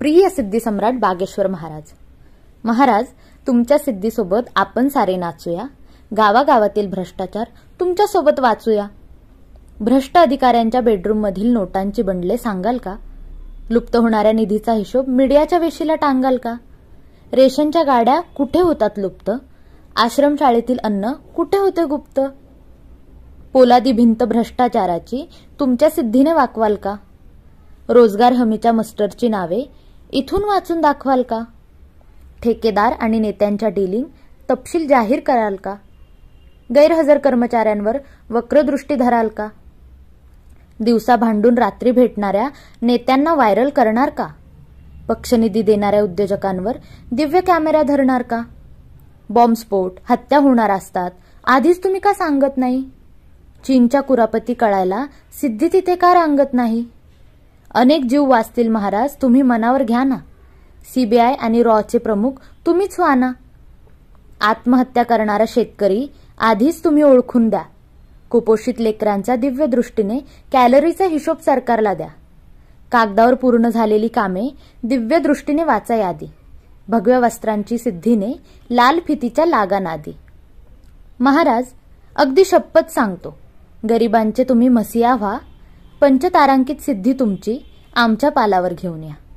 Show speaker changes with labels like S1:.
S1: प्रिय सिद्धी सम्राट बागेश्वर महाराज महाराज तुमच्या सिद्धीसोबत आपण सारे नाचूया गावागावातील भ्रष्टाचार तुमच्यासोबत वाचूया भ्रष्ट अधिकाऱ्यांच्या बेडरूममधील नोटांची बंडले सांगाल का लुप्त होणाऱ्या निधीचा हिशोब मीडियाच्या वेशीला टांगाल का रेशनच्या गाड्या कुठे होतात लुप्त आश्रमशाळेतील अन्न कुठे होते गुप्त पोलादी भिंत भ्रष्टाचाराची तुमच्या सिद्धीने वाकवाल का रोजगार हमीच्या मस्टरची नावे इथून वाचून दाखवाल का ठेकेदार आणि नेत्यांच्या डीलिंग तपशील जाहीर कराल का गैरहजर कर्मचाऱ्यांवर वक्रदृष्टी धराल का दिवसा भांडून रात्री भेटणाऱ्या नेत्यांना व्हायरल करणार का पक्षनिधी देणाऱ्या उद्योजकांवर दिव्य कॅमेरा धरणार का बॉम्बस्फोट हत्या होणार असतात आधीच तुम्ही का सांगत नाही चीनच्या कुरापती कळायला सिद्धी तिथे का रांगत नाही अनेक जीव वाचतील महाराज तुम्ही मनावर घ्या ना सीबीआय आणि रॉचे प्रमुख तुम्हीच व्हा ना आत्महत्या करणारा शेतकरी आधीच तुम्ही ओळखून द्या कुपोषित लेकरांच्या दिव्य दृष्टीने कॅलरीचा हिशोब सरकारला द्या कागदावर पूर्ण झालेली कामे दिव्य दृष्टीने वाचा यादी भगव्या वस्त्रांची सिद्धीने लाल फितीच्या लागा नादी महाराज अगदी शपथ सांगतो गरिबांचे तुम्ही मसिया व्हा पंचतारांकित सिद्धी तुमची आमच्या पालावर घेऊन या